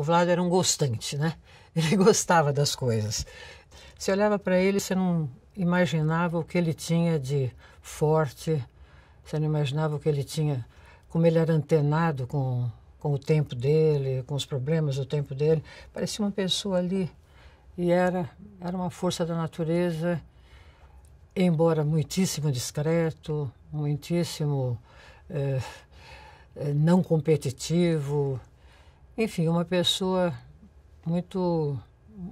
O Vlado era um gostante, né? Ele gostava das coisas. Você olhava para ele, você não imaginava o que ele tinha de forte, você não imaginava o que ele tinha, como ele era antenado com, com o tempo dele, com os problemas do tempo dele. Parecia uma pessoa ali e era, era uma força da natureza, embora muitíssimo discreto, muitíssimo eh, eh, não competitivo, enfim, uma pessoa muito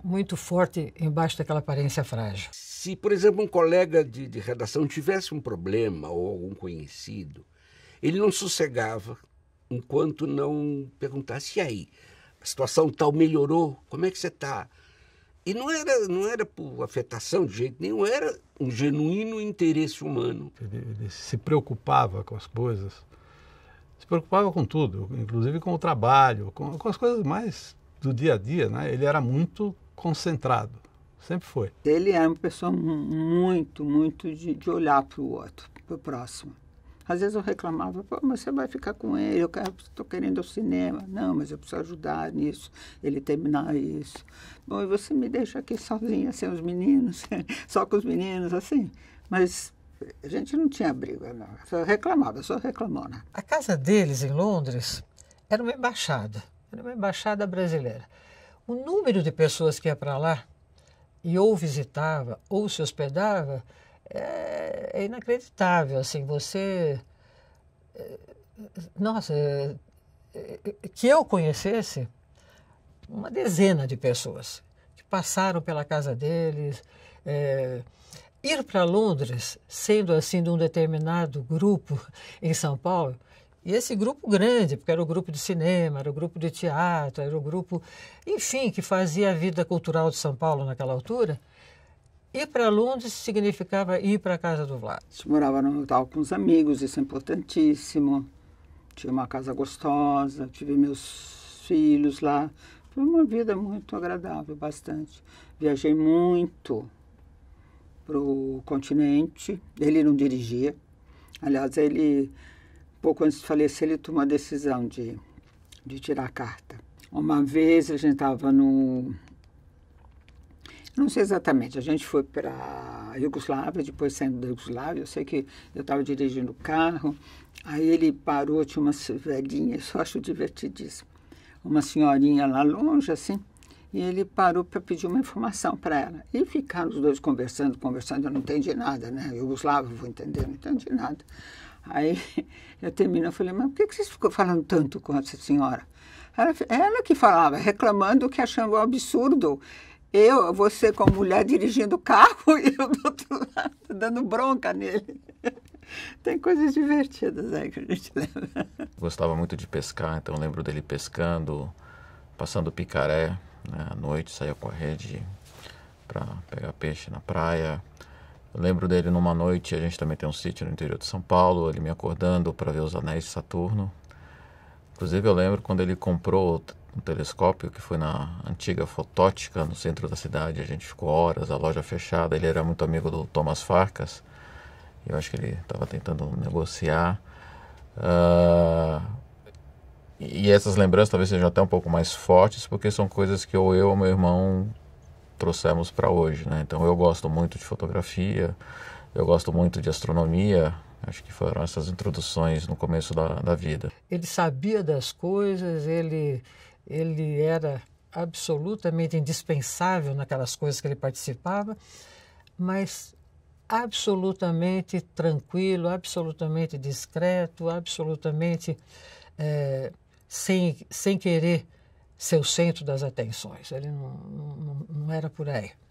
muito forte embaixo daquela aparência frágil. Se, por exemplo, um colega de, de redação tivesse um problema ou algum conhecido, ele não sossegava enquanto não perguntasse: e aí? A situação tal melhorou? Como é que você está? E não era, não era por afetação de jeito nenhum, era um genuíno interesse humano. Ele, ele se preocupava com as coisas se preocupava com tudo, inclusive com o trabalho, com, com as coisas mais do dia a dia, né? Ele era muito concentrado, sempre foi. Ele era é uma pessoa muito, muito de, de olhar para o outro, para o próximo. Às vezes eu reclamava, mas você vai ficar com ele, eu estou querendo o cinema. Não, mas eu preciso ajudar nisso, ele terminar isso. Bom, e você me deixa aqui sozinha, sem os meninos, só com os meninos, assim. Mas a gente não tinha briga, não. É só reclamava, é só reclamona. Né? A casa deles em Londres era uma embaixada, era uma embaixada brasileira. O número de pessoas que ia para lá e ou visitava ou se hospedava é, é inacreditável. Assim, você. É, nossa, é, é que eu conhecesse uma dezena de pessoas que passaram pela casa deles. É, Ir para Londres, sendo assim de um determinado grupo em São Paulo, e esse grupo grande, porque era o grupo de cinema, era o grupo de teatro, era o grupo, enfim, que fazia a vida cultural de São Paulo naquela altura, ir para Londres significava ir para a casa do Vlad. Você morava no tal com os amigos, isso é importantíssimo. Tinha uma casa gostosa, tive meus filhos lá. Foi uma vida muito agradável, bastante. Viajei muito, para o continente. Ele não dirigia. Aliás, ele, pouco antes de falecer, ele tomou a decisão de, de tirar a carta. Uma vez a gente estava no. Não sei exatamente, a gente foi para a Iugoslávia, depois saindo da Iugoslávia. Eu sei que eu estava dirigindo o carro, aí ele parou, tinha uma velhinhas, eu acho divertidíssimo. Uma senhorinha lá longe, assim, e ele parou para pedir uma informação para ela. E ficaram os dois conversando, conversando, eu não entendi nada, né? eu Yugoslavo, vou entender, não entendi nada. Aí eu termino, eu falei, mas por que, que vocês ficam falando tanto com essa senhora? Ela, ela que falava, reclamando que achava um absurdo eu, você como mulher dirigindo o carro e eu do outro lado dando bronca nele. Tem coisas divertidas aí que a gente lembra. Gostava muito de pescar, então lembro dele pescando, passando picaré. Né, à noite, saía com a rede para pegar peixe na praia. Eu lembro dele numa noite, a gente também tem um sítio no interior de São Paulo, ele me acordando para ver os anéis de Saturno. Inclusive eu lembro quando ele comprou um telescópio que foi na antiga fotótica no centro da cidade, a gente ficou horas, a loja fechada, ele era muito amigo do Thomas Farcas, eu acho que ele estava tentando negociar. Uh, e essas lembranças talvez sejam até um pouco mais fortes, porque são coisas que ou eu ou meu irmão trouxemos para hoje, né? Então eu gosto muito de fotografia, eu gosto muito de astronomia, acho que foram essas introduções no começo da, da vida. Ele sabia das coisas, ele, ele era absolutamente indispensável naquelas coisas que ele participava, mas absolutamente tranquilo, absolutamente discreto, absolutamente é, sem, sem querer ser o centro das atenções. Ele não, não, não era por aí.